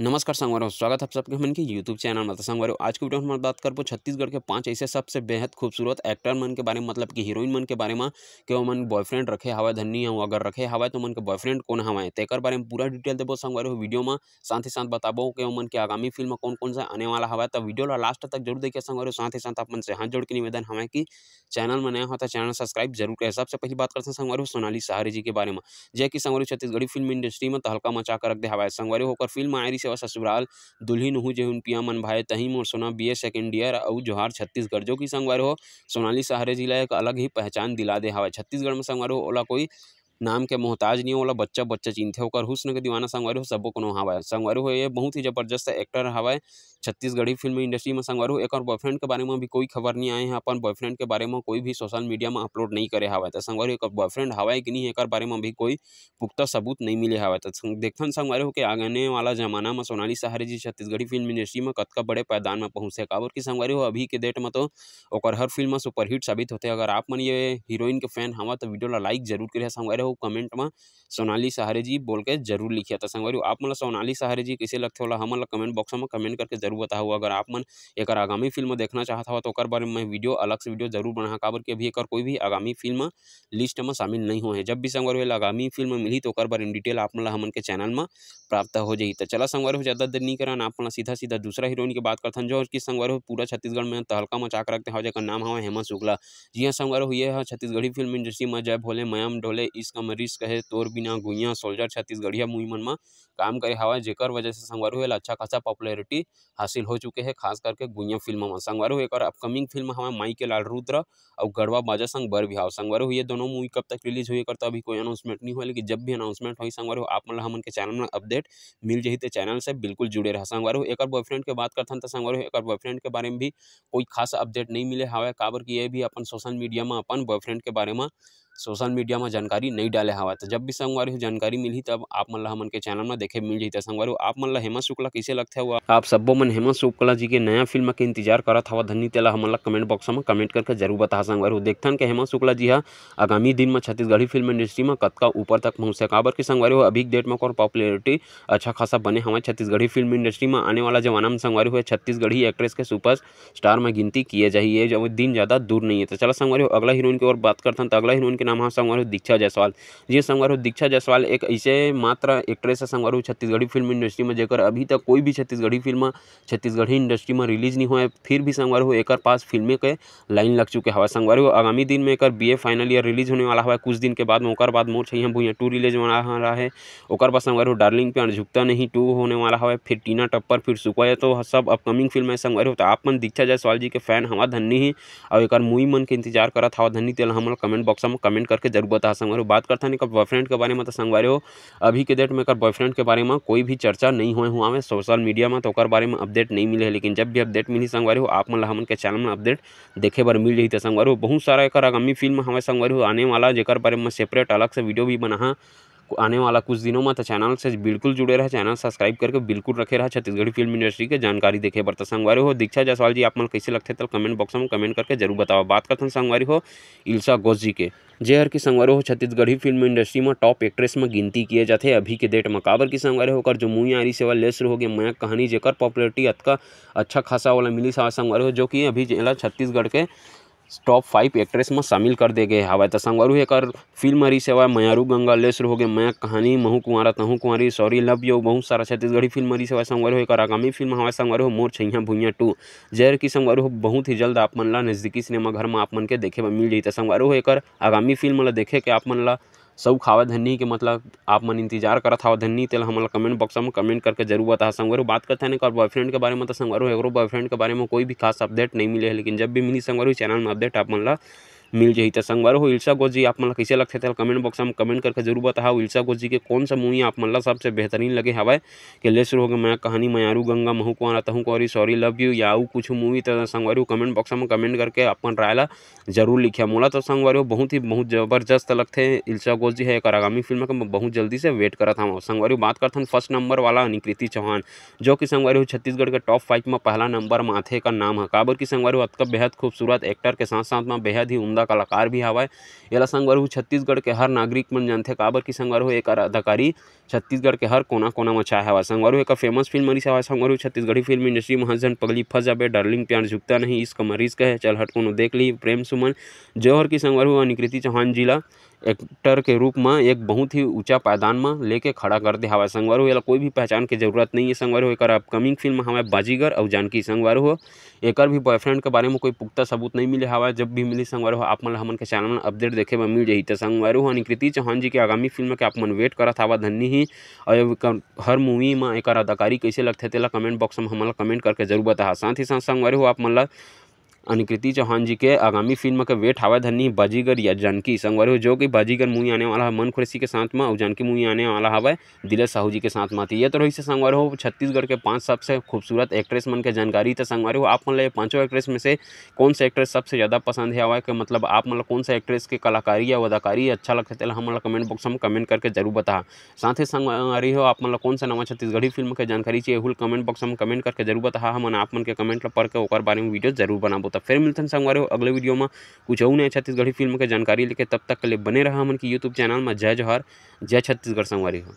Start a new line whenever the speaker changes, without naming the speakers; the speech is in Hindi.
नमस्कार संगवारों स्वागत है आप सबके मन के यूट्यूब चैनल मतलब तो संगवार आज के वीडियो में बात करो छत्तीसगढ़ के पांच ऐसे सबसे बेहद खूबसूरत एक्टर मन के बारे में मतलब कि हीरोइन मन के बारे में कि वो मन बॉयफ्रेंड रखे हवा धनी हूँ अगर रखे हवा तो मन के बॉयफ्रेंड कौन हवाएं तेकर तो बारे में पूरा डिटेल देबो संगवारों वीडियो में साथ ही साथ बताबो कि वो मन के आगामी फिल्म कौन कौन सा आने वाला हवा तो वीडियो लास्ट तक जरूर देखिए संगवार साथ ही साथ आप मन से हाथ जोड़ के निवेदन हमें कि चैनल में नया होता चैनल सब्सक्राइब जरूर करें सबसे पहली बात करते हैं संगवार सोनाली सहारी जी के बारे में जय संगवार छत्तीसगढ़ी फिल्म इंडस्ट्री में तहलका तो मचा कर रख दे हवा संगवार होकर फिल्म आई सेवा ससुराल दुल्हिन हूँ जेहुन पिया मन भाई तही मोर सोना बी ए सेकेंड ईयर और जोहार छत्तीसगढ़ जो कि संगवार हो सोनाली सहारे जिला एक अलग ही पहचान दिला दे हवा छत्तीसगढ़ में संगवार हो ओला कोई नाम के मोहताज नहीं होला बच्चा बच्चा चिंथे होकर हुस्न के दीवाना संगवारी हो सब्बो कोनो हवा संगवारी हो ये बहुत ही जबरदस्त एक्टर हवा छत्तीसगढ़ी फिल्म इंडस्ट्री में संगवारी हो एक और बॉयफ्रेंड के बारे में भी कोई खबर नहीं आए हैं अपन बॉयफ्रेंड के बारे में कोई भी सोशल मीडिया में अपलोड नहीं करे हवा तो संगवारी एक बॉयफ्रेंड हवा कि नहीं एक बारे में भी कोई पुख्ता सबूत नहीं मिले हवा तो देखन संगवारी हो कि आगने वाला जमाना में सोनाली सहारे जी छत्तीसगढ़ी फिल्म इंडस्ट्री में कतका बड़े पैदान में पहुंचे काबर की संगवारी हो अभी के डेट में तो और हर फिल्म में सुपरहिट साबित होते अगर आप मन ये हीरोइन के फैन हवा तो वीडियो ला लाइक जरूर करे संगवारी हो कमेंट में सोनाली सहारे जी बोल के जरूर लिखिया था संगवारी आप मतलब सोनाली सहारे जी कैसे लगते होला हमला कमेंट बॉक्स में कमेंट करके जरूर बताओ अगर आप मन एक आगामी फिल्म देखना चाहता हो तो बारे में वीडियो अलग से वीडियो जरूर बना काबर के अभी एक कोई भी आगामी फिल्म लिस्ट में शामिल नहीं हुए जब भी संगवारी आगामी फिल्म मिली तो बारे में डिटेल आप मतलब हमन के चैनल में प्राप्त हो जाए तो चला संगवारी ज़्यादा देर नहीं करान आप मतलब सीधा सीधा दूसरा हीरोइन की बात करते हैं जो कि संगवारी पूरा छत्तीसगढ़ में तहलका मचाक रखते हैं जगह नाम हवा हेमा शुक्ला जी हाँ संगवारी हुई है छत्तीसगढ़ी फिल्म इंडस्ट्री में जय भोले मयम ढोले इस का मरीज कहे तोर बिना गुइया सोल्जर छत्तीसगढ़िया मूवी मन में काम करे हवा जेकर वजह से संगवारू एला अच्छा खासा पॉपुलैरिटी हासिल हो चुके हैं खास करके गुइया फिल्म में संगवारू एक और अपकमिंग फिल्म हवा माई के लाल रुद्र और गढ़वा बाजा संग बर बिहाव संगवारू ये दोनों मूवी कब तक रिलीज हुई कर अभी कोई अनाउंसमेंट नहीं हुआ लेकिन जब भी अनाउंसमेंट हुई संगवारू आप मतलब हमन के चैनल में अपडेट मिल जाही तो चैनल से बिल्कुल जुड़े रहा संगवारू एक बॉयफ्रेंड के बात करथन तो संगवारू एक बॉयफ्रेंड के बारे में भी कोई खास अपडेट नहीं मिले हवा काबर की ये भी अपन सोशल मीडिया में अपन बॉयफ्रेंड के बारे में सोशल मीडिया में जानकारी नहीं डाले हवा तो जब भी संगवारी हो जानकारी मिली तब आप मन हमन के चैनल में देखे मिल जाते संगवारी आप मन हेमंत शुक्ला कैसे लगते हुआ आप सब मन हेमंत शुक्ला जी के नया फिल्म के इंतजार करत हवा धनी तेला हमन कमेंट बॉक्स में कमेंट करके जरूर बता संगवारी देखते कि हेमंत शुक्ला जी हा आगामी दिन में छत्तीसगढ़ी फिल्म इंडस्ट्री में कतका ऊपर तक पहुंचे काबर की संगवारी हो अभी डेट में और पॉपुलरिटी अच्छा खासा बने हमारे छत्तीसगढ़ी फिल्म इंडस्ट्री में आने वाला जमाना में संगवारी हुए छत्तीसगढ़ी एक्ट्रेस के सुपर स्टार में गिनती किए जाइए जब दिन ज़्यादा दूर नहीं है तो चला संगवारी अगला हीरोइन की और बात करते हैं तो अगला हीरोइन के नाम है संगवारू दीक्षा जायसवाल जी संगवारू दीक्षा जायसवाल एक ऐसे मात्र एक्ट्रेस है संगवारू छत्तीसगढ़ी फिल्म इंडस्ट्री में जेकर अभी तक कोई भी छत्तीसगढ़ी फिल्म छत्तीसगढ़ी इंडस्ट्री में रिलीज नहीं हुआ है फिर भी संगवारू एक पास फिल्म के लाइन लग चुके हवा संगवारू आगामी दिन में एक बी फाइनल ईयर रिलीज होने वाला हुआ कुछ दिन के बाद में बाद मोर छैया भूया टू रिलीज होना रहा है और बाद संगवारू डार्लिंग पे अनझुकता नहीं टू होने वाला है फिर टीना टप्पर फिर सुकोया तो सब अपकमिंग फिल्म है संगवारू तो आप मन दीक्षा जायसवाल जी के फैन हवा धन्नी ही और एक मुई मन के इंतजार करा था धन्नी तेल हमारे कमेंट बॉक्स में कमेंट कमेंट करके जरूर बता संगवार बात करता नहीं कर बॉयफ्रेंड के बारे में तो संगवारे हो अभी के डेट में एक बॉयफ्रेंड के बारे में कोई भी चर्चा नहीं हुए हुआ हमें सोशल मीडिया में तो बारे में अपडेट नहीं मिले लेकिन जब भी अपडेट मिली संगवारे हो आप मन हमन के चैनल में अपडेट देखे बार मिल रही थे संगवार बहुत सारा एक आगामी फिल्म हमें संगवारे हो आने वाला जर बारे में सेपरेट अलग से वीडियो भी बना आने वाला कुछ दिनों में तो चैनल से बिल्कुल जुड़े रहे चैनल सब्सक्राइब करके बिल्कुल रखे रहा छत्तीसगढ़ी फिल्म इंडस्ट्री के जानकारी देखे पर तो संगवारी हो दीक्षा जायसवाल जी आप मन कैसे लगते तो कमेंट बॉक्स में कमेंट करके जरूर बताओ बात करते हैं संगवारी हो इल्सा घोष जी के जे हर की संगवारी हो छत्तीसगढ़ी फिल्म इंडस्ट्री में टॉप एक्ट्रेस में गिनती किए जाते अभी के डेट में काबर की संगवारी होकर जो मुई आरी सेवा लेस हो गया मैं कहानी जेकर पॉपुलरिटी अतका अच्छा खासा वाला मिली संगवारी हो जो कि अभी जिला छत्तीसगढ़ के टॉप फाइव एक्ट्रेस में शामिल कर दे गए हवा तो संगवारू एकर फिल्म रिस हवा मयारू गंगा लेसर हो गए मैं कहानी महू कुंवरा तहू कुंवारी सॉरी लव यू बहुत सारा छत्तीसगढ़ी फिल्म रिस हवा संगवारू एकर आगामी फिल्म हवा संगवारू मोर छैया भुइया टू जहर की संगवारू बहुत ही जल्द आप मन ला नज़दीकी सिनेमाघर में आप मन के देखे मिल जाए तो संगवारू एकर आगामी फिल्म ला देखे के आप मन ला सब खावे धन्नी के मतलब आप मन इंतजार करत हवा धन्नी तेल हमारे कमेंट बॉक्स में कमेंट करके जरूर बता संगवारो बात करते हैं और बॉयफ्रेंड के बारे में तो संगवारो एगरो बॉयफ्रेंड के बारे में कोई भी खास अपडेट नहीं मिले लेकिन जब भी मिली संगवारो चैनल में अपडेट आप मन ला मिल जाए तो संगवार हो इल्सा गोजी आप मन कैसे लगते थे तो कमेंट बॉक्स में कमेंट करके जरूर बताओ इल्सा गोजी के कौन सा मूवी आप मन सबसे बेहतरीन लगे हवा के ले शुरू हो गया मैं कहानी मयारू गंगा महू कुआरा तहू कौरी सॉरी लव यू या कुछ मूवी तो संगवारी कमेंट बॉक्स में कमेंट करके अपन राय ला जरूर लिखे मोला तो संगवारी बहुत ही बहुत जबरदस्त लगते हैं इल्सा गोजी है एक आगामी फिल्म का बहुत जल्दी से वेट करा था संगवार बात करता हूँ फर्स्ट नंबर वाला निकृति चौहान जो कि संगवारी छत्तीसगढ़ के टॉप फाइव में पहला नंबर माथे का नाम है काबर की संगवारी अतका बेहद खूबसूरत एक्टर के साथ साथ में बेहद ही उमदा उमदा कलाकार भी हवय ये संगवार छत्तीसगढ़ के हर नागरिक मन जानते काबर की संगवार हो एकर अदाकारी छत्तीसगढ़ के हर कोना कोना म छाए हवय संगवार एक फेमस फिल्म मरीज हवा संगवार छत्तीसगढ़ी फिल्म इंडस्ट्री में हसन पगली फंस जाबे डार्लिंग प्यार झुकता नहीं इसका मरीज कहे चल हट को देख ली प्रेम सुमन जोहर की संगवार हुआ अनिकृति चौहान जिला एक्टर के रूप में एक बहुत ही ऊँचा पायदान में लेके खड़ा कर दे हवा संगवार हो कोई भी पहचान के जरूरत नहीं है संगवार हो एक अपकमिंग फिल्म हमारे बाजीगर और जानकी संगवार हो एक भी बॉयफ्रेंड के बारे में कोई पुख्ता सबूत नहीं मिले हवा जब भी मिली संगवार हो आप मन हमन के चैनल में अपडेट देखे में मिल जाही तो संगवार हो अनिकृति चौहान जी के आगामी फिल्म के आप मन वेट करत हवा धनी ही और हर मूवी में एक अदाकारी कैसे लगते तेला कमेंट बॉक्स में हमला कमेंट करके जरूर बता साथ ही साथ संगवार हो आप मन ला अनिकृति चौहान जी के आगामी फिल्म के वेट हावा धनी बाजीगर या जानकी संगवार जो कि बाजीगर मूवी आने वाला है मन खुरेशी के साथ में और जानकी मूवी आने वाला हवा दिलेश साहू जी के साथ में आती है तो रही से संगवारी हो छत्तीसगढ़ के पाँच सबसे खूबसूरत एक्ट्रेस मन के जानकारी तो संगवारी हो आप मन पाँचों एक्ट्रेस में से कौन सा एक्ट्रेस सबसे ज़्यादा पसंद है हवा के मतलब आप मतलब कौन सा एक्ट्रेस के कलाकारी या अदाकारी अच्छा लगता है तो हमारा कमेंट बॉक्स में कमेंट करके जरूर बता साथ ही संगवारी हो आप मतलब कौन सा नवा छत्तीसगढ़ी फिल्म के जानकारी चाहिए हुल कमेंट बॉक्स में कमेंट करके जरूर बता हम आप मन के कमेंट पढ़ के बारे में वीडियो जरूर बनाबो तब फिर मिलथन संगवार अगले वीडियो में कुछ और नया छत्तीसगढ़ी फिल्म के जानकारी लेके तब तक के लिए बने रहा हम की यूट्यूब चैनल में जय जोहार जय छत्तीसगढ़ संगवारी हो